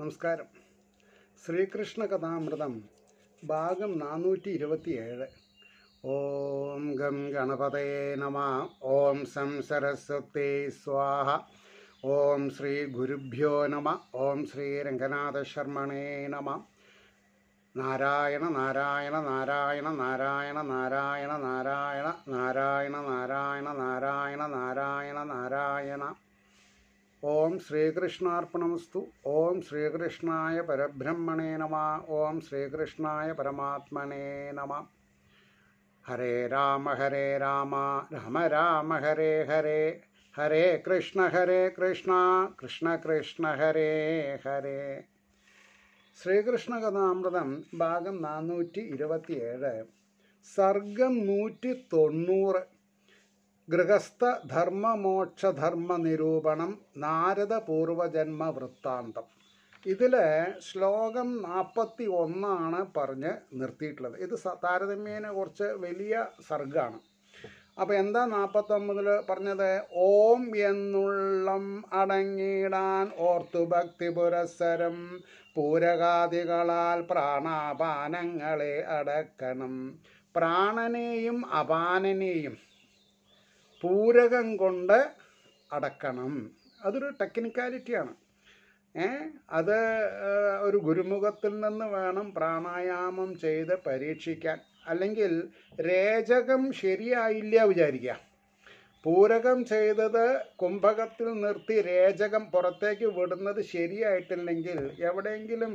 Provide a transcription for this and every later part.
നമസ്കാരം ശ്രീകൃഷ്ണ കഥാമൃതം ഭാഗം നാനൂറ്റി ഇരുപത്തിയേഴ് ഓം ഗം ഗണപതേ നമ ഓം സം സരസ്വത്തേ സ്വാഹ ഓം ശ്രീ ഗുരുഭ്യോ നമ ഓം ശ്രീ രംഗനാഥ ശർമ്മണേ നമ നാരായണ നാരായണ നാരായണ നാരായണ നാരായണ നാരായണ നാരായണ നാരായണ നാരായണ നാരായണ നാരായണ നാരായണ ഓം ശ്രീകൃഷ്ണാർപ്പണമസ്തു ഓം ശ്രീകൃഷ്ണായ പരബ്രഹ്മണേ നമ ഓം ശ്രീകൃഷ്ണായ പരമാത്മനേ നമ ഹരേ രാമ ഹരേ രാമ രാമ രാമ ഹരേ ഹരേ ഹരേ കൃഷ്ണ ഹരേ കൃഷ്ണ കൃഷ്ണ കൃഷ്ണ ഹരേ ഹരേ ശ്രീകൃഷ്ണ കഥാമൃതം ഭാഗം നാനൂറ്റി ഇരുപത്തിയേഴ് സർഗം നൂറ്റി തൊണ്ണൂറ് ഗൃഹസ്ഥ ധർമ്മ നിരൂപണം നാരദ പൂർവജന്മ വൃത്താന്തം ഇതിൽ ശ്ലോകം നാൽപ്പത്തി ഒന്നാണ് പറഞ്ഞ് നിർത്തിയിട്ടുള്ളത് ഇത് താരതമ്യേന കുറച്ച് വലിയ സർഗാണ് അപ്പോൾ എന്താ നാൽപ്പത്തൊമ്പതിൽ പറഞ്ഞത് ഓം എന്നുള്ളം അടങ്ങിയിടാൻ ഓർത്തു ഭക്തി പുരസ്സരം പൂരകാദികളാൽ പ്രാണാപാനങ്ങളെ അടക്കണം പ്രാണനെയും അപാനനെയും പൂരകം കൊണ്ട് അടക്കണം അതൊരു ടെക്നിക്കാലിറ്റിയാണ് ഏ അത് ഒരു ഗുരുമുഖത്തിൽ നിന്ന് വേണം പ്രാണായാമം ചെയ്ത് പരീക്ഷിക്കാൻ അല്ലെങ്കിൽ രേചകം ശരിയായില്ല വിചാരിക്കുക പൂരകം ചെയ്തത് കുംഭകത്തിൽ നിർത്തി രേചകം പുറത്തേക്ക് വിടുന്നത് ശരിയായിട്ടില്ലെങ്കിൽ എവിടെയെങ്കിലും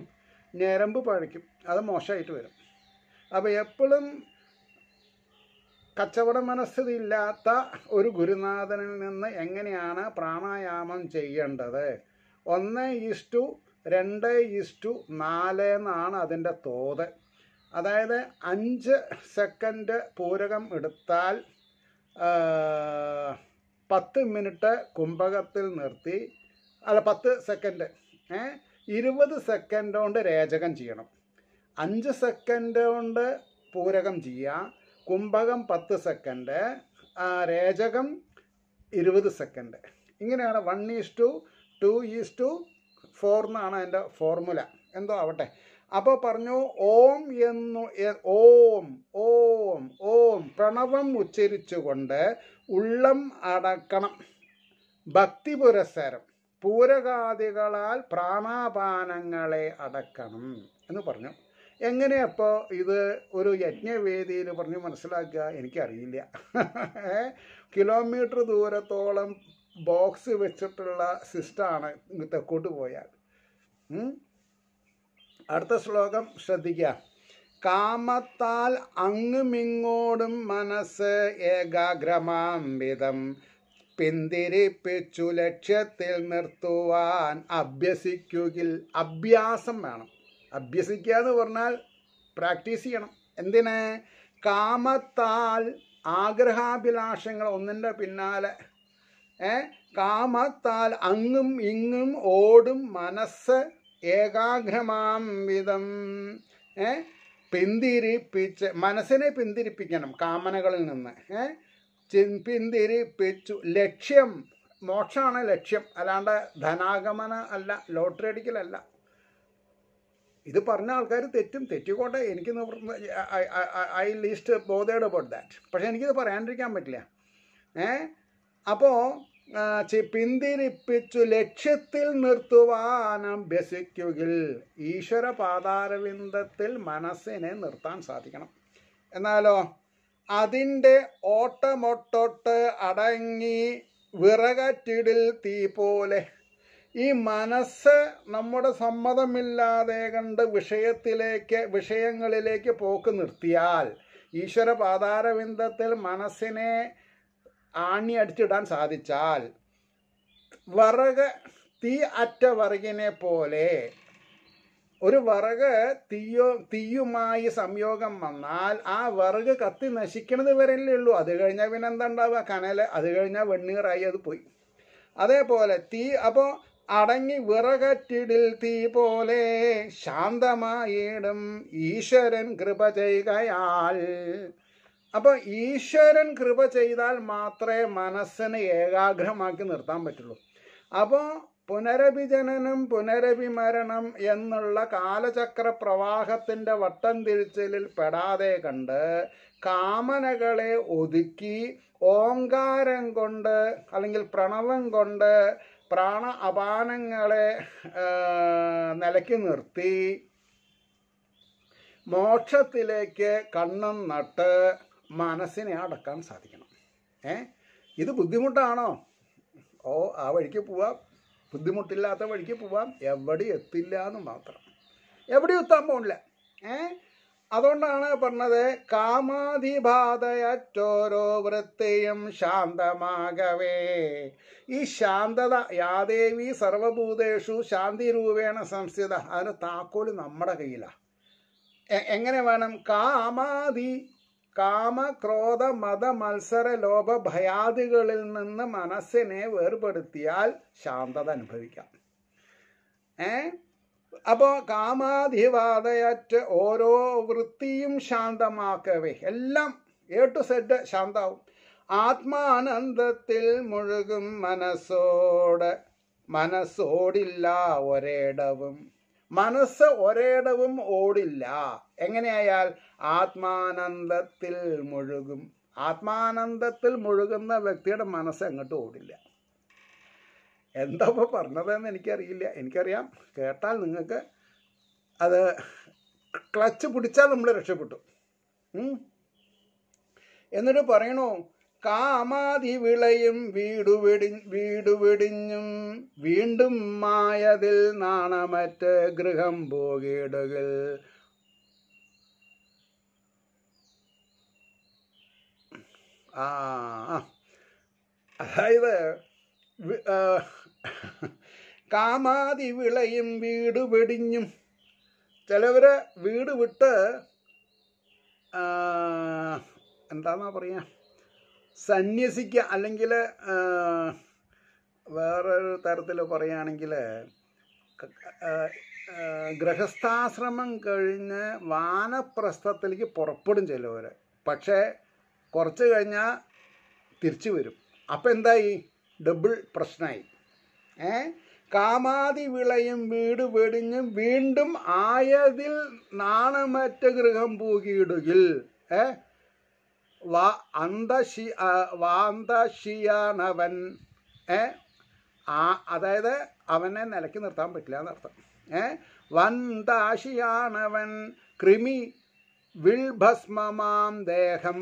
ഞരമ്പ് പഴയ്ക്കും അത് മോശമായിട്ട് വരും അപ്പോൾ എപ്പോഴും കച്ചവട മനസ്ഥിതിയില്ലാത്ത ഒരു ഗുരുനാഥനിൽ നിന്ന് എങ്ങനെയാണ് പ്രാണായാമം ചെയ്യേണ്ടത് ഒന്ന് ഈസ്റ്റു രണ്ട് ഈസ്റ്റു നാല് എന്നാണ് അതിൻ്റെ തോത് അതായത് അഞ്ച് സെക്കൻഡ് പൂരകം എടുത്താൽ പത്ത് മിനിറ്റ് കുംഭകത്തിൽ നിർത്തി അല്ല പത്ത് സെക്കൻഡ് ഏ ഇരുപത് സെക്കൻഡ് കൊണ്ട് രേചകം ചെയ്യണം അഞ്ച് സെക്കൻഡ് കൊണ്ട് പൂരകം ചെയ്യുക കുംഭകം പത്ത് സെക്കൻഡ് രേചകം ഇരുപത് സെക്കൻഡ് ഇങ്ങനെയാണ് one is to two is to four എന്നാണ് എൻ്റെ ഫോർമുല എന്തോ ആവട്ടെ അപ്പോൾ പറഞ്ഞു ഓം എന്നു ഓം ഓം ഓം പ്രണവം ഉച്ചരിച്ചുകൊണ്ട് ഉള്ളം അടക്കണം ഭക്തി പുരസ്സരം പൂരകാദികളാൽ പ്രാണാപാനങ്ങളെ അടക്കണം എന്ന് പറഞ്ഞു എങ്ങനെ ഇത് ഒരു യജ്ഞവേദിയിൽ പറഞ്ഞ് മനസ്സിലാക്കുക എനിക്കറിയില്ല കിലോമീറ്റർ ദൂരത്തോളം ബോക്സ് വെച്ചിട്ടുള്ള സിസ്റ്റാണ് തെക്കോട്ട് പോയാൽ അടുത്ത ശ്ലോകം ശ്രദ്ധിക്കുക കാമത്താൽ അങ്ങുമിങ്ങോടും മനസ്സ് ഏകാഗ്രമാം പിന്തിരിപ്പിച്ചു ലക്ഷ്യത്തിൽ നിർത്തുവാൻ അഭ്യസിക്കുകിൽ അഭ്യാസം വേണം അഭ്യസിക്കുക എന്ന് പറഞ്ഞാൽ പ്രാക്ടീസ് ചെയ്യണം എന്തിന് കാമത്താൽ ആഗ്രഹാഭിലാഷങ്ങൾ ഒന്നിൻ്റെ പിന്നാലെ ഏ കാമത്താൽ അങ്ങും ഇങ്ങും ഓടും മനസ്സ് ഏകാഗ്രമാം വിധം ഏ പിന്തിരിപ്പിച്ച് മനസ്സിനെ പിന്തിരിപ്പിക്കണം കാമനകളിൽ നിന്ന് ഏ പിന്തിരിപ്പിച്ചു ലക്ഷ്യം മോക്ഷമാണ് ലക്ഷ്യം അല്ലാണ്ട് ധനാഗമന അല്ല ലോട്ടറി അടിക്കലല്ല ഇത് പറഞ്ഞ ആൾക്കാർ തെറ്റും തെറ്റിക്കോട്ടെ എനിക്ക് I least bothered about that പക്ഷേ എനിക്കിത് പറയാണ്ടിരിക്കാൻ പറ്റില്ല ഏ അപ്പോൾ പിന്തിരിപ്പിച്ചു ലക്ഷ്യത്തിൽ നിർത്തുവാൻ ബസിക്കുകിൽ ഈശ്വര പാതാരവിന്ദത്തിൽ മനസ്സിനെ നിർത്താൻ സാധിക്കണം എന്നാലോ അതിൻ്റെ ഓട്ടമൊട്ടൊട്ട് അടങ്ങി വിറകറ്റിടിൽ തീ പോലെ ഈ മനസ്സ് നമ്മുടെ സമ്മതമില്ലാതെ കണ്ട് വിഷയത്തിലേക്ക് വിഷയങ്ങളിലേക്ക് പോക്ക് നിർത്തിയാൽ ഈശ്വര പാതാരവിന്ദത്തിൽ മനസ്സിനെ ആണി അടിച്ചിടാൻ സാധിച്ചാൽ വറക് തീ അറ്റ വറകിനെ പോലെ ഒരു വറക് തീയോ തീയുമായി സംയോഗം വന്നാൽ ആ വറക് കത്തി നശിക്കണത് വരെയല്ലേ ഉള്ളൂ അത് കഴിഞ്ഞാൽ പിന്നെ എന്താ ഉണ്ടാവുക കനൽ അത് കഴിഞ്ഞാൽ വെണ്ണീറായി അത് പോയി അതേപോലെ തീ അപ്പോൾ അടങ്ങി വിറകറ്റിടിൽ തീ പോലെ ശാന്തമായിടും ഈശ്വരൻ കൃപ ചെയ്യുകയാൽ അപ്പോൾ ഈശ്വരൻ കൃപ ചെയ്താൽ മാത്രമേ മനസ്സിനെ ഏകാഗ്രമാക്കി നിർത്താൻ പറ്റുള്ളൂ അപ്പോൾ പുനരഭിജനനം പുനരഭിമരണം എന്നുള്ള കാലചക്ര പ്രവാഹത്തിൻ്റെ വട്ടം തിരിച്ചലിൽ പെടാതെ കണ്ട് കാമനകളെ ഒതുക്കി ഓങ്കാരം കൊണ്ട് അല്ലെങ്കിൽ പ്രണവം കൊണ്ട് പ്രാണ അപാനങ്ങളെ നിലയ്ക്ക് നിർത്തി മോക്ഷത്തിലേക്ക് കണ്ണും നട്ട് മനസ്സിനെ അടക്കാൻ സാധിക്കണം ഏ ഇത് ബുദ്ധിമുട്ടാണോ ഓ ആ വഴിക്ക് പോവാം ബുദ്ധിമുട്ടില്ലാത്ത വഴിക്ക് പോവാം എവിടെ എത്തില്ല എന്ന് മാത്രം എവിടെയും എത്താൻ പോണില്ല ഏഹ് അതുകൊണ്ടാണ് പറഞ്ഞത് കാമാധിബാധയറ്റോരോ വൃത്തിയും ശാന്തമാകവേ ഈ ശാന്തത യാദേവി സർവഭൂതേഷു ശാന്തി രൂപേണ സംസ്ഥിത അതിന് താക്കോൽ നമ്മുടെ കയ്യിലാണ് എങ്ങനെ വേണം കാമാധി കാമ ക്രോധ മത മത്സര ലോഭ ഭയാദികളിൽ നിന്ന് മനസ്സിനെ വേർപെടുത്തിയാൽ ശാന്തത അനുഭവിക്കാം ഏഹ് അപ്പോൾ കാമാധിവാദയറ്റ് ഓരോ വൃത്തിയും ശാന്തമാക്കവേ എല്ലാം എ ടു സെഡ് ശാന്താവും ആത്മാനന്ദത്തിൽ മുഴുകും മനസ്സോട് മനസ്സോടില്ല ഒരേടവും മനസ്സ് ഒരേടവും ഓടില്ല എങ്ങനെയായാൽ ആത്മാനന്ദത്തിൽ മുഴുകും ആത്മാനന്ദത്തിൽ മുഴുകുന്ന വ്യക്തിയുടെ മനസ്സ് എങ്ങോട്ടും ഓടില്ല എന്താ പറഞ്ഞതെന്ന് എനിക്കറിയില്ല എനിക്കറിയാം കേട്ടാൽ നിങ്ങൾക്ക് അത് ക്ലച്ച് പിടിച്ചാൽ നമ്മൾ രക്ഷപ്പെട്ടു എന്നിട്ട് പറയണോ കാമാതി വിളയും വീടു വെടി വെടിഞ്ഞും വീണ്ടും മായതിൽ നാണമറ്റ് ഗൃഹം പോകിടുകൾ ആ അതായത് കാമാതി വിളയും വീട് വെടിഞ്ഞും ചിലവർ വീട് വിട്ട് എന്താണെന്നാ പറയുക സന്യസിക്കുക അല്ലെങ്കിൽ വേറൊരു തരത്തിൽ പറയുകയാണെങ്കിൽ ഗൃഹസ്ഥാശ്രമം കഴിഞ്ഞ് വാനപ്രസ്ഥത്തിലേക്ക് പുറപ്പെടും ചിലവർ പക്ഷേ കുറച്ച് കഴിഞ്ഞാൽ തിരിച്ചു വരും അപ്പം എന്തായി ഡബിൾ പ്രശ്നമായി ഏ കാമാതി വിളയും വീട് വെടിഞ്ഞും വീണ്ടും ആയതിൽ നാണമറ്റ ഗൃഹം പൂകിയിടുകിൽ ഏ വാ അന്തശി വാന്തശിയാണവൻ ഏ ആ അതായത് അവനെ നിലക്ക് നിർത്താൻ പറ്റില്ല എന്നർത്ഥം ഏ വന്താശിയാണവൻ കൃമി വിൽഭസ്മമാം ദേഹം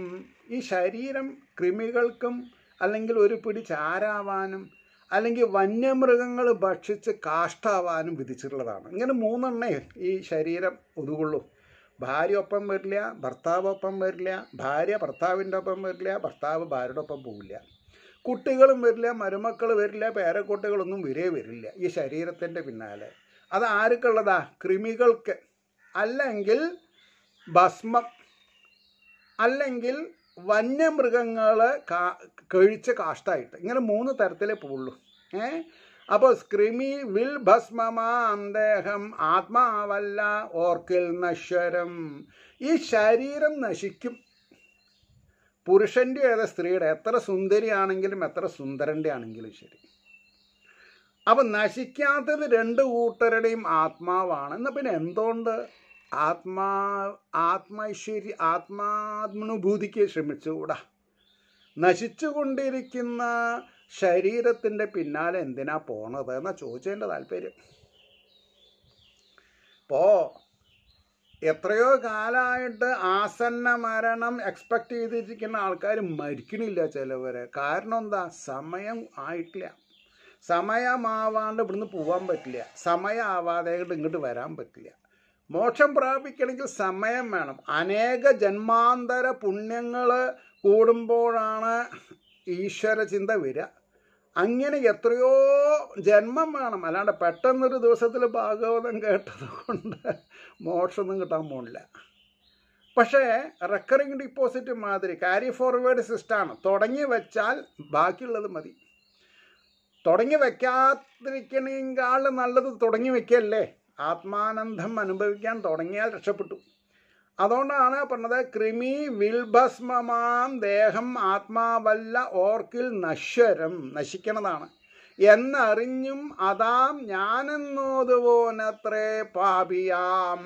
ഈ ശരീരം കൃമികൾക്കും അല്ലെങ്കിൽ ഒരു പിടി ചാരാവാനും അല്ലെങ്കിൽ വന്യമൃഗങ്ങൾ ഭക്ഷിച്ച് കാഷ്ടാവാനും വിധിച്ചിട്ടുള്ളതാണ് ഇങ്ങനെ മൂന്നെണ്ണേ ഈ ശരീരം ഒതുകൊള്ളൂ ഭാര്യ ഒപ്പം വരില്ല ഭർത്താവ് ഒപ്പം വരില്ല ഭാര്യ ഭർത്താവിൻ്റെ ഒപ്പം വരില്ല ഭർത്താവ് ഭാര്യയുടെ ഒപ്പം പോവില്ല കുട്ടികളും വരില്ല മരുമക്കൾ വരില്ല പേരക്കുട്ടികളൊന്നും വരേ വരില്ല ഈ ശരീരത്തിൻ്റെ പിന്നാലെ അത് ആർക്കുള്ളതാ കൃമികൾക്ക് അല്ലെങ്കിൽ ഭസ്മം അല്ലെങ്കിൽ വന്യമൃഗങ്ങൾ കാ കഴിച്ച കാഷ്ടായിട്ട് ഇങ്ങനെ മൂന്ന് തരത്തിലേ പോവുള്ളൂ ഏ അപ്പോൾ സ്ക്രിമി വിൽ ഭസ്മമാം ദേഹം ആത്മാവല്ല ഓർക്കിൽ നശ്വരം ഈ ശരീരം നശിക്കും പുരുഷൻ്റെ ഏതാ സ്ത്രീയുടെ എത്ര സുന്ദരിയാണെങ്കിലും എത്ര സുന്ദരൻ്റെ ആണെങ്കിലും ശരി അപ്പം നശിക്കാത്തത് രണ്ട് കൂട്ടരുടെയും ആത്മാവാണ് എന്നാൽ പിന്നെ എന്തുകൊണ്ട് ആത്മാ ആത്മൈശ്വര്യ ആത്മാത്മനുഭൂതിക്ക് ശ്രമിച്ചുകൂടാ നശിച്ചുകൊണ്ടിരിക്കുന്ന ശരീരത്തിൻ്റെ പിന്നാലെ എന്തിനാ പോണത് എന്നാ ചോദിച്ചതിൻ്റെ താല്പര്യം പോ എത്രയോ കാലമായിട്ട് ആസന്ന മരണം എക്സ്പെക്ട് ചെയ്തിരിക്കുന്ന ആൾക്കാർ മരിക്കണില്ല ചിലവർ കാരണം എന്താ സമയം ആയിട്ടില്ല സമയമാവാണ്ട് ഇവിടുന്ന് പോകാൻ പറ്റില്ല സമയമാവാതെ ഇങ്ങോട്ട് വരാൻ പറ്റില്ല മോക്ഷം പ്രാപിക്കണമെങ്കിൽ സമയം വേണം അനേക ജന്മാന്തര പുണ്യങ്ങൾ കൂടുമ്പോഴാണ് ഈശ്വര ചിന്ത വരിക അങ്ങനെ എത്രയോ ജന്മം വേണം അല്ലാണ്ട് പെട്ടെന്നൊരു ദിവസത്തിൽ ഭാഗവതം കേട്ടത് കൊണ്ട് മോക്ഷമൊന്നും കിട്ടാൻ പോണില്ല പക്ഷേ റെക്കറിങ് ഡിപ്പോസിറ്റ് മാതിരി കാരി ഫോർവേഡ് സിസ്റ്റമാണ് തുടങ്ങി വെച്ചാൽ ബാക്കിയുള്ളത് മതി തുടങ്ങി വെക്കാതിരിക്കണേക്കാൾ നല്ലത് തുടങ്ങി വെക്കല്ലേ ആത്മാനന്ദം അനുഭവിക്കാൻ തുടങ്ങിയാൽ രക്ഷപ്പെട്ടു അതുകൊണ്ടാണ് പറഞ്ഞത് കൃമി വിൽഭസ്മമാം ദേഹം ആത്മാവല്ല ഓർക്കിൽ നശ്വരം നശിക്കണതാണ് എന്നറിഞ്ഞും അതാം ഞാനെന്നോതുപോനത്രേ പാപിയാം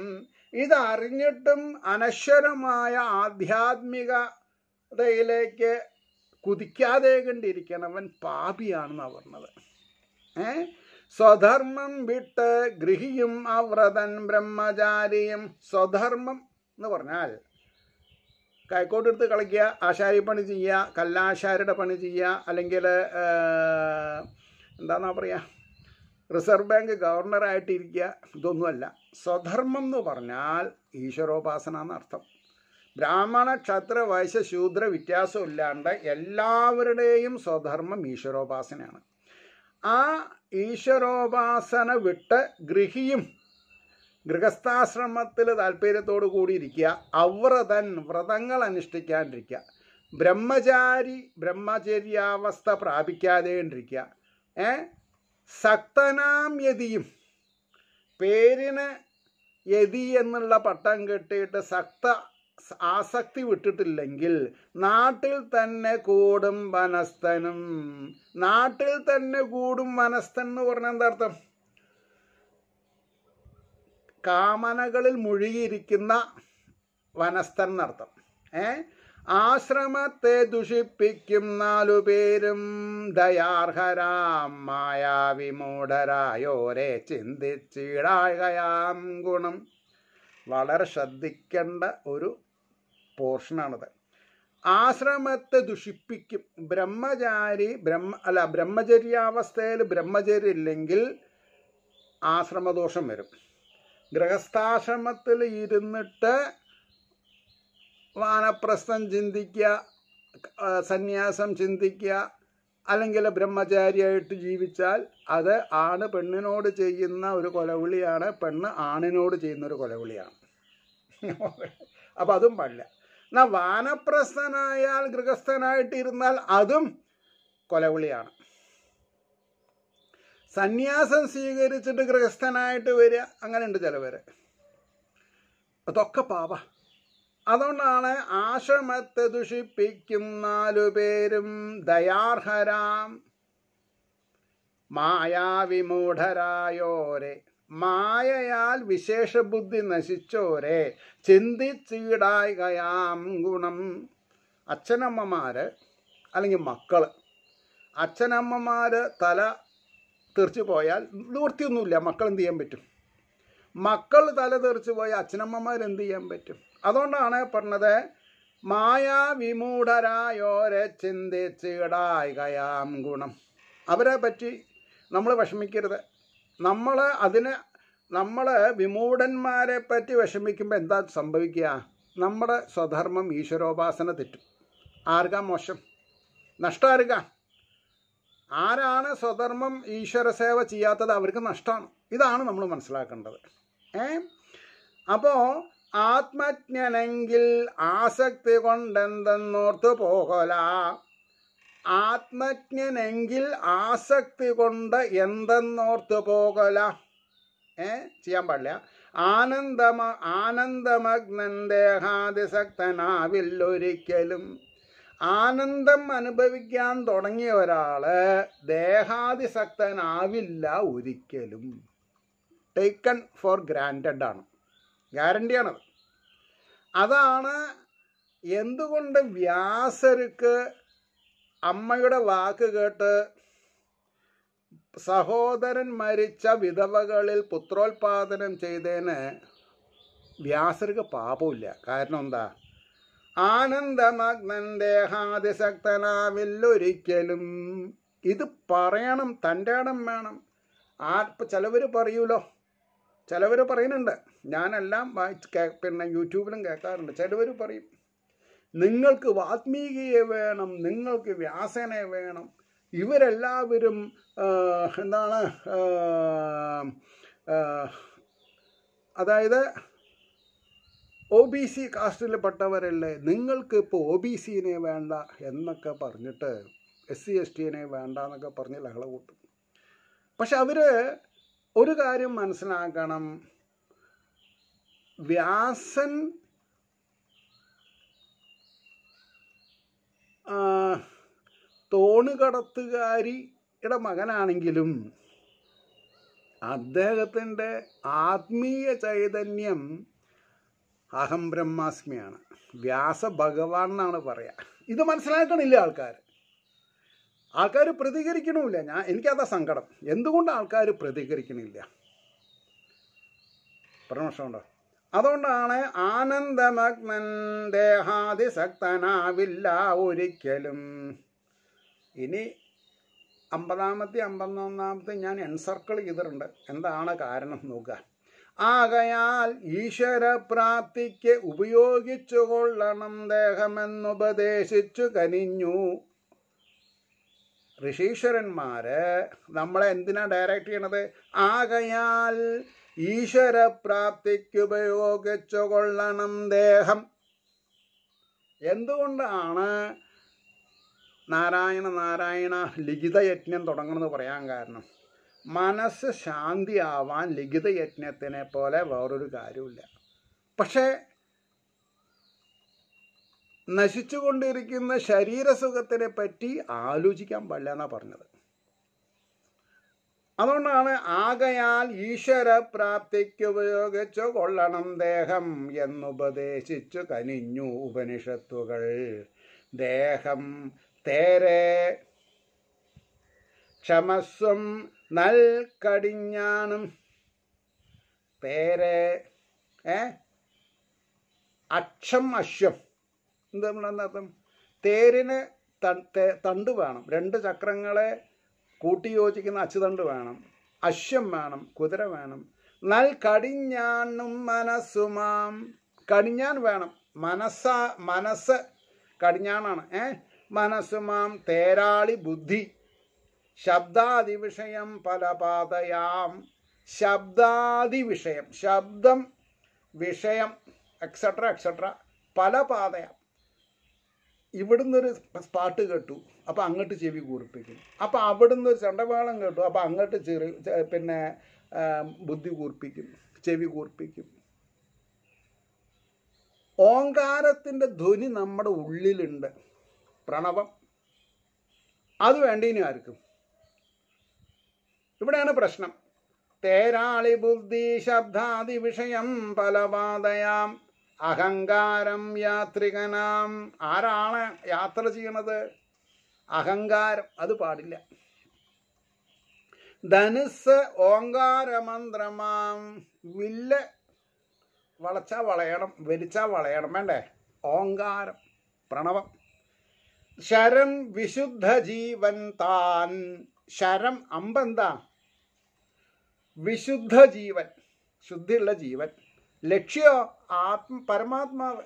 ഇതറിഞ്ഞിട്ടും അനശ്വരമായ ആധ്യാത്മികതയിലേക്ക് കുതിക്കാതെ കണ്ടിരിക്കണവൻ പാപിയാണെന്നാണ് പറഞ്ഞത് ഏഹ് സ്വധർമ്മം വിട്ട് ഗൃഹിയും അവ്രതൻ ബ്രഹ്മചാരിയും സ്വധർമ്മം എന്ന് പറഞ്ഞാൽ കൈക്കോട്ടെടുത്ത് കളിക്കുക പണി ചെയ്യുക കല്ലാശാരിയുടെ പണി ചെയ്യുക അല്ലെങ്കിൽ എന്താണെന്നാ പറയുക റിസർവ് ബാങ്ക് ഗവർണറായിട്ടിരിക്കുക ഇതൊന്നുമല്ല സ്വധർമ്മം എന്ന് പറഞ്ഞാൽ ഈശ്വരോപാസന എന്നർത്ഥം ബ്രാഹ്മണ ക്ഷത്ര വൈശ്യ ശൂദ്ര വ്യത്യാസമില്ലാണ്ട് എല്ലാവരുടെയും സ്വധർമ്മം ഈശ്വരോപാസനയാണ് ആ ഈശ്വരോപാസന വിട്ട് ഗൃഹിയും ഗൃഹസ്ഥാശ്രമത്തിൽ താല്പര്യത്തോടു കൂടിയിരിക്കുക അവ്രതൻ വ്രതങ്ങൾ അനുഷ്ഠിക്കാണ്ടിരിക്കുക ബ്രഹ്മചാരി ബ്രഹ്മചര്യാവസ്ഥ ഇരിക്കുക ഏ സക്തനാം യതിയും പേരിന് യതി എന്നുള്ള പട്ടം കെട്ടിയിട്ട് സക്ത ആസക്തി വിട്ടിട്ടില്ലെങ്കിൽ നാട്ടിൽ തന്നെ കൂടും വനസ്ഥനും നാട്ടിൽ തന്നെ കൂടും വനസ്ഥൻ എന്ന് പറഞ്ഞ എന്താ അർത്ഥം കാമനകളിൽ മുഴുകിയിരിക്കുന്ന വനസ്ഥൻ എന്നർത്ഥം ഏ ആശ്രമത്തെ ദുഷിപ്പിക്കും നാലുപേരും ദയാർഹരാം മായാവിമൂഢരായോരെ ചിന്തിച്ചിടാകയാം ഗുണം വളരെ ശ്രദ്ധിക്കേണ്ട ഒരു പോർഷനാണത് ആശ്രമത്തെ ദുഷിപ്പിക്കും ബ്രഹ്മചാരി ബ്രഹ്മ അല്ല ബ്രഹ്മചര്യാവസ്ഥയിൽ ബ്രഹ്മചര്യ ഇല്ലെങ്കിൽ ആശ്രമദോഷം വരും ഗൃഹസ്ഥാശ്രമത്തിൽ ഇരുന്നിട്ട് വാനപ്രസ്ഥം ചിന്തിക്കുക സന്യാസം ചിന്തിക്കുക അല്ലെങ്കിൽ ബ്രഹ്മചാരിയായിട്ട് ജീവിച്ചാൽ അത് ആണ് പെണ്ണിനോട് ചെയ്യുന്ന ഒരു കൊലവിളിയാണ് പെണ്ണ് ആണിനോട് ചെയ്യുന്ന ഒരു കൊലവിളിയാണ് അപ്പം അതും പാടില്ല എന്നാ വാനപ്രസ്ഥനായാൽ ഗൃഹസ്ഥനായിട്ടിരുന്നാൽ അതും കൊലവിളിയാണ് സന്യാസം സ്വീകരിച്ചിട്ട് ഗൃഹസ്ഥനായിട്ട് വരിക അങ്ങനെയുണ്ട് ചിലവർ അതൊക്കെ പാവ അതുകൊണ്ടാണ് ആശ്രമത്തെ ദുഷിപ്പിക്കും പേരും ദയാർഹരാം മായാവിമൂഢരായോരെ മായയാൽ വിശേഷബുദ്ധി നശിച്ചോരെ ചിന്തിച്ചീടായകയാം ഗുണം അച്ഛനമ്മമാർ അല്ലെങ്കിൽ മക്കൾ അച്ഛനമ്മമാർ തല തെറിച്ചു പോയാൽ നിവൃത്തിയൊന്നുമില്ല മക്കൾ എന്ത് ചെയ്യാൻ പറ്റും മക്കൾ തല തെറിച്ചു പോയാൽ അച്ഛനമ്മമാർ എന്ത് ചെയ്യാൻ പറ്റും അതുകൊണ്ടാണ് പറഞ്ഞത് വിമൂഢരായോരെ ചിന്തിച്ചിടായകയാം ഗുണം അവരെ പറ്റി നമ്മൾ വിഷമിക്കരുത് നമ്മൾ അതിന് നമ്മൾ വിമൂഢന്മാരെ പറ്റി വിഷമിക്കുമ്പോൾ എന്താ സംഭവിക്കുക നമ്മുടെ സ്വധർമ്മം ഈശ്വരോപാസന തെറ്റും ആർക്കാ മോശം നഷ്ടാർക്കാ ആരാണ് സ്വധർമ്മം ഈശ്വര സേവ ചെയ്യാത്തത് അവർക്ക് നഷ്ടമാണ് ഇതാണ് നമ്മൾ മനസ്സിലാക്കേണ്ടത് ഏ അപ്പോൾ ആത്മജ്ഞനെങ്കിൽ ആസക്തി കൊണ്ടെന്തെന്നോർത്ത് പോകലാ ആത്മജ്ഞനെങ്കിൽ ആസക്തി കൊണ്ട് എന്തെന്നോർത്തു പോകല ഏ ചെയ്യാൻ പാടില്ല ആനന്ദമ ആനന്ദമഗ്നൻ ദേഹാതിസക്തനാവില്ലൊരിക്കലും ആനന്ദം അനുഭവിക്കാൻ തുടങ്ങിയ ഒരാള് ദേഹാതിസക്തനാവില്ല ഒരിക്കലും ടേക്കൺ ഫോർ ഗ്രാൻറ്റഡ് ആണ് ഗ്യാരണ്ടിയാണത് അതാണ് എന്തുകൊണ്ട് വ്യാസർക്ക് അമ്മയുടെ വാക്ക് കേട്ട് സഹോദരൻ മരിച്ച വിധവകളിൽ പുത്രോൽപാദനം ചെയ്തേന് വ്യാസർക്ക് പാപമില്ല കാരണം എന്താ ആനന്ദമഗ്നൻ ദേഹാതിശക്തനാവില്ലൊരിക്കലും ഇത് പറയണം തൻ്റെ ഇടം വേണം ആ ഇപ്പം ചിലവർ പറയൂലോ ചിലവർ പറയുന്നുണ്ട് ഞാനെല്ലാം വായിച്ച് പിന്നെ യൂട്യൂബിലും കേൾക്കാറുണ്ട് ചിലവർ പറയും നിങ്ങൾക്ക് വാത്മീകിയെ വേണം നിങ്ങൾക്ക് വ്യാസനെ വേണം ഇവരെല്ലാവരും എന്താണ് അതായത് ഒ ബി സി കാസ്റ്റിൽപ്പെട്ടവരല്ലേ നിങ്ങൾക്ക് ഇപ്പോൾ ഒ ബി സിനെ വേണ്ട എന്നൊക്കെ പറഞ്ഞിട്ട് എസ് സി എസ് ടിനെ വേണ്ട എന്നൊക്കെ പറഞ്ഞ് ലഹള കൂട്ടും പക്ഷെ അവർ ഒരു കാര്യം മനസ്സിലാക്കണം വ്യാസൻ തോണുകടത്തുകാരിയുടെ മകനാണെങ്കിലും അദ്ദേഹത്തിൻ്റെ ആത്മീയ ചൈതന്യം അഹം ബ്രഹ്മാസ്മിയാണ് വ്യാസ ഭഗവാൻ എന്നാണ് പറയുക ഇത് മനസ്സിലാക്കണില്ല ആൾക്കാർ ആൾക്കാർ പ്രതികരിക്കണമില്ല ഞാൻ എനിക്കതാ സങ്കടം എന്തുകൊണ്ട് ആൾക്കാർ പ്രതികരിക്കണില്ല പ്രമോഷമുണ്ടോ അതുകൊണ്ടാണ് ആനന്ദമഗ്നൻ ദേഹാതിസക്തനാവില്ല ഒരിക്കലും ഇനി അമ്പതാമത്തെ അമ്പത്തൊന്നാമത്തെ ഞാൻ എൻസർക്കിൾ ചെയ്തിട്ടുണ്ട് എന്താണ് കാരണം നോക്കുക ആകയാൽ ഈശ്വരപ്രാപ്തിക്ക് ഉപയോഗിച്ചു കൊള്ളണം ദേഹമെന്നുപദേശിച്ചു കനിഞ്ഞു ഋഷീശ്വരന്മാര് നമ്മളെ എന്തിനാ ഡയറക്റ്റ് ചെയ്യണത് ആകയാൽ ഉപയോഗിച്ചു കൊള്ളണം ദേഹം എന്തുകൊണ്ടാണ് നാരായണ നാരായണ ലിഖിതയജ്ഞം തുടങ്ങണമെന്ന് പറയാൻ കാരണം മനസ്സ് ശാന്തിയാവാൻ ലിഖിതയജ്ഞത്തിനെ പോലെ വേറൊരു കാര്യമില്ല പക്ഷേ നശിച്ചുകൊണ്ടിരിക്കുന്ന ശരീരസുഖത്തിനെ പറ്റി ആലോചിക്കാൻ പാടില്ല എന്നാണ് പറഞ്ഞത് അതുകൊണ്ടാണ് ആകയാൽ പ്രാപ്തിക്ക് ഉപയോഗിച്ചു കൊള്ളണം ദേഹം എന്നുപദേശിച്ചു കനിഞ്ഞു ഉപനിഷത്തുകൾ ദേഹം തേരെ ക്ഷമസ്വം നൽകടിഞ്ഞാണും തേരെ ഏ അക്ഷം അശ്വം എന്താ നമ്മളെന്നർത്ഥം തേരിന് തണ്ട് വേണം രണ്ട് ചക്രങ്ങളെ കൂട്ടിയോജിക്കുന്ന അച്ചുതണ്ട് വേണം അശ്വം വേണം കുതിര വേണം നൽ കടിഞ്ഞാണും മനസ്സുമാം കടിഞ്ഞാൻ വേണം മനസ്സ മനസ്സ് കടിഞ്ഞാണാണ് ഏ മനസ്സുമാം തേരാളി ബുദ്ധി ശബ്ദാതിവിഷയം പലപാതയാം ശബ്ദാതിവിഷയം ശബ്ദം വിഷയം എക്സെട്ര എക്സെട്ര പലപാതയാം ഇവിടുന്ന് ഒരു പാട്ട് കേട്ടു അപ്പോൾ അങ്ങോട്ട് ചെവി കൂർപ്പിക്കും അപ്പോൾ അവിടുന്ന് ഒരു ചണ്ടവാളം കേട്ടു അപ്പോൾ അങ്ങോട്ട് ചെറു പിന്നെ ബുദ്ധി കൂർപ്പിക്കും ചെവി കൂർപ്പിക്കും ഓങ്കാരത്തിൻ്റെ ധ്വനി നമ്മുടെ ഉള്ളിലുണ്ട് പ്രണവം അത് വേണ്ടീനും ആർക്കും ഇവിടെയാണ് പ്രശ്നം തേരാളി ബുദ്ധി ശബ്ദാദി വിഷയം പലവാദയാം അഹങ്കാരം യാത്രികനാം ആരാണ് യാത്ര ചെയ്യണത് അഹങ്കാരം അത് പാടില്ല ധനുസ് ഓങ്കാരമന്ത്രമാം വില്ല് വളച്ചാ വളയണം വലിച്ച വളയണം വേണ്ടേ ഓങ്കാരം പ്രണവം ശരം വിശുദ്ധ ജീവൻ താൻ ശരം അമ്പെന്താ വിശുദ്ധ ജീവൻ ശുദ്ധിയുള്ള ജീവൻ ലക്ഷ്യോ ആത്മ പരമാത്മാവ്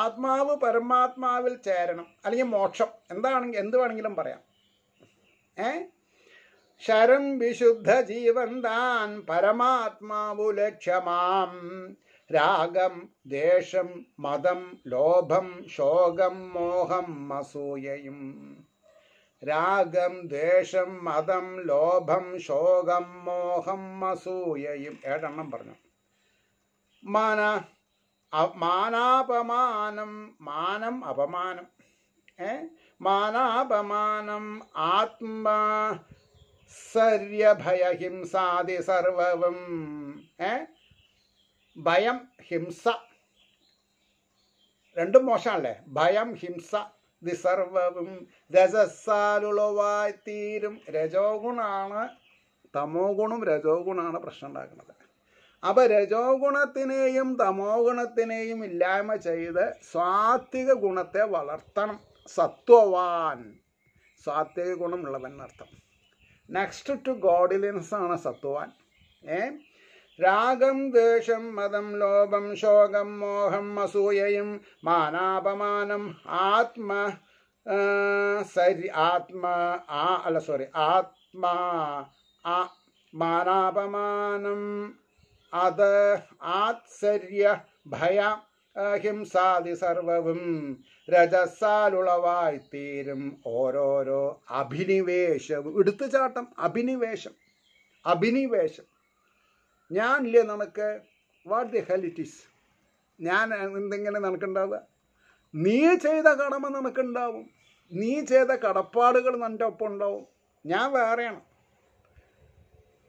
ആത്മാവ് പരമാത്മാവിൽ ചേരണം അല്ലെങ്കിൽ മോക്ഷം എന്താണെങ്കിൽ എന്ത് വേണമെങ്കിലും പറയാം ഏ ശരം വിശുദ്ധ ജീവൻ താൻ പരമാത്മാവു ലക്ഷ്യമാം രാഗം ദേഷം മതം ലോഭം ശോകം മോഹം അസൂയയും രാഗം ദ്വേഷം മതം ലോഭം ശോകം മോഹം അസൂയയും ഏഴെണ്ണം പറഞ്ഞു മാന മാനാപമാനം മാനം അപമാനം ഏ മാനാപമാനം ആത്മാ ഹിംസാദി സർവവും ഏ ഭയം ഹിംസ രണ്ടും മോശമാണല്ലേ ഭയം ഹിംസ ദി സർവവും രജസാലുളവായി തീരും രജോ ഗുണാണ് തമോ ഗുണും രജോ ഗുണാണ് പ്രശ്നം ഉണ്ടാക്കുന്നത് അപ്പൊ രജോ ഗുണത്തിനെയും തമോ ഗുണത്തിനെയും ഇല്ലായ്മ ചെയ്ത് സാത്വിക ഗുണത്തെ വളർത്തണം സത്വവാൻ സാത്വിക ഗുണമുള്ളവൻ അർത്ഥം നെക്സ്റ്റ് ടു ഗോഡിലിൻസ് ആണ് സത്വവാൻ ഏ രാഗം ദ്വേഷം മതം ലോപം ശോകം മോഹം അസൂയയും മാനാപമാനം ആത്മ സരി ആത്മ ആ അല്ല സോറി ആത്മാ ആ മാനാപമാനം അത് ആത്സര്യ ഭയ ഹിംസാദി സർവവും രജസാലുളവായി തീരും ഓരോരോ അഭിനിവേശവും എടുത്തുചാട്ടം അഭിനിവേശം അഭിനിവേശം ഞാനില്ലേ നിനക്ക് വാട്ട് ദി ഹെൽ ഞാൻ എന്തെങ്കിലും നിനക്കുണ്ടാവുക നീ ചെയ്ത കടമ നിനക്കുണ്ടാവും നീ ചെയ്ത കടപ്പാടുകൾ നിൻ്റെ ഒപ്പം ഉണ്ടാവും ഞാൻ വേറെയാണ്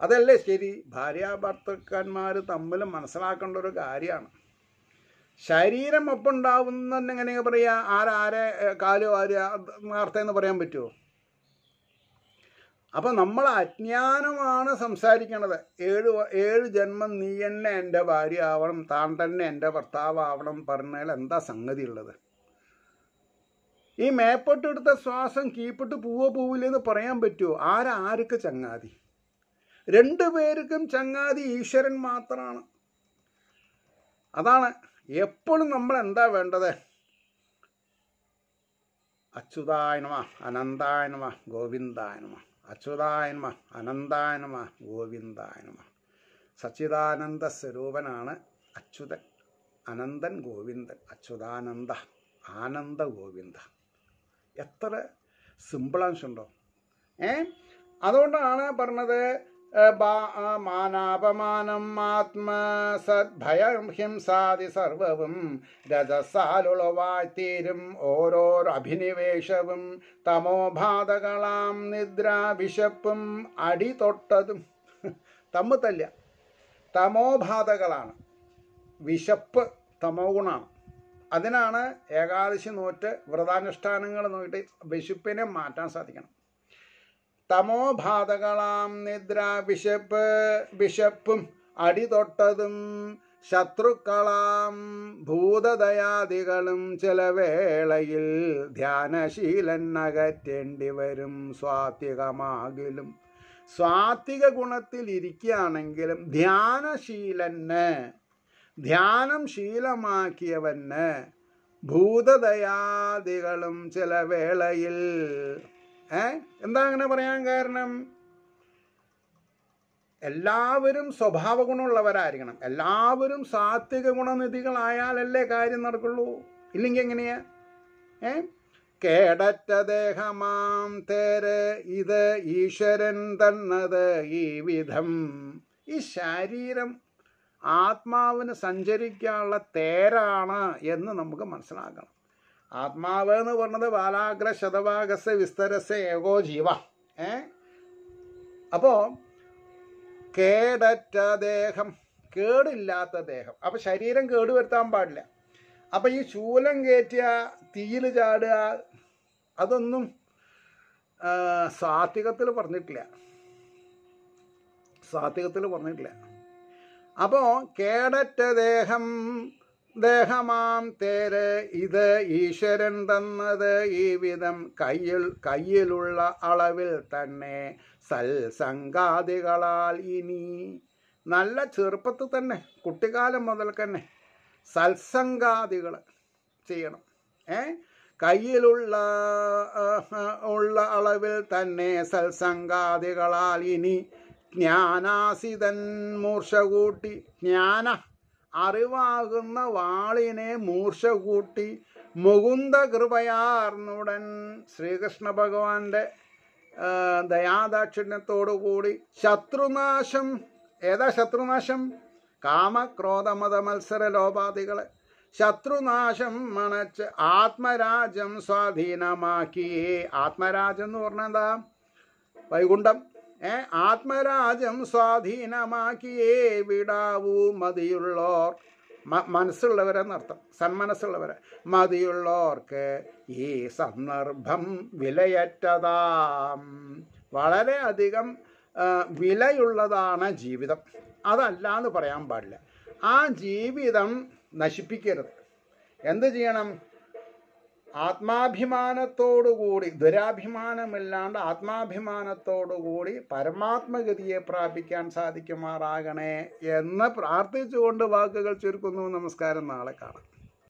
അതല്ലേ ശരി ഭാര്യാഭർത്തക്കന്മാർ തമ്മിൽ മനസ്സിലാക്കേണ്ട ഒരു കാര്യമാണ് ശരീരം ഒപ്പുണ്ടാവുന്ന എങ്ങനെ പറയുക ആരാരെ കാലോ ആര് എന്ന് പറയാൻ പറ്റുമോ അപ്പം നമ്മൾ അജ്ഞാനമാണ് സംസാരിക്കണത് ഏഴ് ഏഴ് ജന്മം നീ തന്നെ എൻ്റെ ഭാര്യ ആവണം താൻ തന്നെ എൻ്റെ ഭർത്താവ് ആവണം പറഞ്ഞാൽ എന്താ സംഗതി ഉള്ളത് ഈ മേപ്പൊട്ടെടുത്ത ശ്വാസം കീപ്പിട്ട് പൂവ് പൂവില്ലെന്ന് പറയാൻ പറ്റുമോ ആരാർക്ക് ചങ്ങാതി രണ്ടുപേർക്കും ചങ്ങാതി ഈശ്വരൻ മാത്രമാണ് അതാണ് എപ്പോഴും നമ്മൾ എന്താ വേണ്ടത് അച്യുതായനമ അനന്തായനമ ഗോവിന്ദായനമ അച്യുതായനമ അനന്തായനമ ഗോവിന്ദായനമ സച്ചിദാനന്ദ സ്വരൂപനാണ് അച്യുതൻ അനന്തൻ ഗോവിന്ദൻ അച്യുതാനന്ദ ആനന്ദ ഗോവിന്ദ എത്ര സിമ്പിളാൻസ് ഉണ്ടോ ഏ അതുകൊണ്ടാണ് പറഞ്ഞത് മാനാപമാനം ആത്മ സദ്ഭയം ഹിംസാതി സർവവും രഥസാലുളവായിത്തീരും ഓരോരോ അഭിനിവേശവും തമോഭാതകളാം നിദ്രാവിശപ്പും അടി തൊട്ടതും തമ്മ് തല്ല തമോഭാതകളാണ് വിശപ്പ് തമോ ഗുണമാണ് അതിനാണ് ഏകാദശി നോറ്റ് വ്രതാനുഷ്ഠാനങ്ങൾ നോക്കിയിട്ട് വിശുപ്പിനെ മാറ്റാൻ സാധിക്കണം തമോഭാതകളാം നിദ്ര വിശപ്പ് വിശപ്പും അടിതൊട്ടതും ശത്രുക്കളാം ഭൂതദയാദികളും ചില വേളയിൽ ധ്യാനശീലൻ അകറ്റേണ്ടി വരും സ്വാത്വികമാകിലും സ്വാത്വിക ഗുണത്തിൽ ഇരിക്കുകയാണെങ്കിലും ധ്യാനശീലന് ധ്യാനം ശീലമാക്കിയവന് ഭൂതദയാദികളും ചില വേളയിൽ ഏ എന്താ അങ്ങനെ പറയാൻ കാരണം എല്ലാവരും സ്വഭാവ ഗുണമുള്ളവരായിരിക്കണം എല്ലാവരും സാത്വിക ഗുണനിധികളായാലല്ലേ കാര്യം നടക്കുള്ളൂ ഇല്ലെങ്കിൽ എങ്ങനെയാ ഏ കേടറ്റ ദേഹമാം തേര് ഇത് ഈശ്വരൻ തന്നത് ഈ വിധം ഈ ശരീരം ആത്മാവിന് സഞ്ചരിക്കാനുള്ള തേരാണ് എന്ന് നമുക്ക് മനസ്സിലാക്കണം ആത്മാവ് എന്ന് പറഞ്ഞത് ബാലാഗ്ര ശതഭാഗസ് വിസ്തരസ് ഏകോ ജീവ ഏ അപ്പോ കേടറ്റ ദേഹം കേടില്ലാത്ത ദേഹം അപ്പൊ ശരീരം കേടുവരുത്താൻ പാടില്ല അപ്പൊ ഈ ശൂലം കയറ്റുക തീയിൽ ചാടുക അതൊന്നും സാത്വികത്തിൽ പറഞ്ഞിട്ടില്ല സാത്വികത്തിൽ പറഞ്ഞിട്ടില്ല അപ്പോൾ കേടറ്റ ദേഹം ദേഹമാം തേര് ഇത് ഈശ്വരൻ തന്നത് ഈ വിധം കയ്യിൽ കയ്യിലുള്ള അളവിൽ തന്നെ സൽസംഗാദികളാൽ ഇനി നല്ല ചെറുപ്പത്തിൽ തന്നെ കുട്ടിക്കാലം മുതൽ തന്നെ സത്സംഗാദികൾ ചെയ്യണം ഏ കയ്യിലുള്ള ഉള്ള അളവിൽ തന്നെ സത്സംഗാദികളാൽ ഇനി ജ്ഞാനാസിതൻ മൂർച്ച കൂട്ടി ജ്ഞാന അറിവാകുന്ന വാളിനെ മൂർച്ച കൂട്ടി മുകുന്ദ കൃപയാർന്നുടൻ ശ്രീകൃഷ്ണ ഭഗവാന്റെ കൂടി ശത്രുനാശം ഏതാ ശത്രുനാശം കാമക്രോധമത മത്സര ലോപാധികളെ ശത്രുനാശം മണച്ച് ആത്മരാജ്യം സ്വാധീനമാക്കിയേ ആത്മരാജ്യം എന്ന് പറഞ്ഞാൽ എന്താ വൈകുണ്ഠം ആത്മരാജ്യം സ്വാധീനമാക്കിയേ വിടാവൂ മതിയുള്ളോർ മനസ്സുള്ളവരെന്നർത്ഥം സന്മനസ്സുള്ളവരെ മതിയുള്ളവർക്ക് ഈ സന്ദർഭം വിലയറ്റതാം അധികം വിലയുള്ളതാണ് ജീവിതം അതല്ല എന്ന് പറയാൻ പാടില്ല ആ ജീവിതം നശിപ്പിക്കരുത് എന്ത് ചെയ്യണം ആത്മാഭിമാനത്തോടുകൂടി ദുരാഭിമാനമില്ലാണ്ട് ആത്മാഭിമാനത്തോടുകൂടി പരമാത്മഗതിയെ പ്രാപിക്കാൻ സാധിക്കുമാറാകണേ എന്ന് പ്രാർത്ഥിച്ചുകൊണ്ട് വാക്കുകൾ ചുരുക്കുന്നു നമസ്കാരം നാളെ കാണാം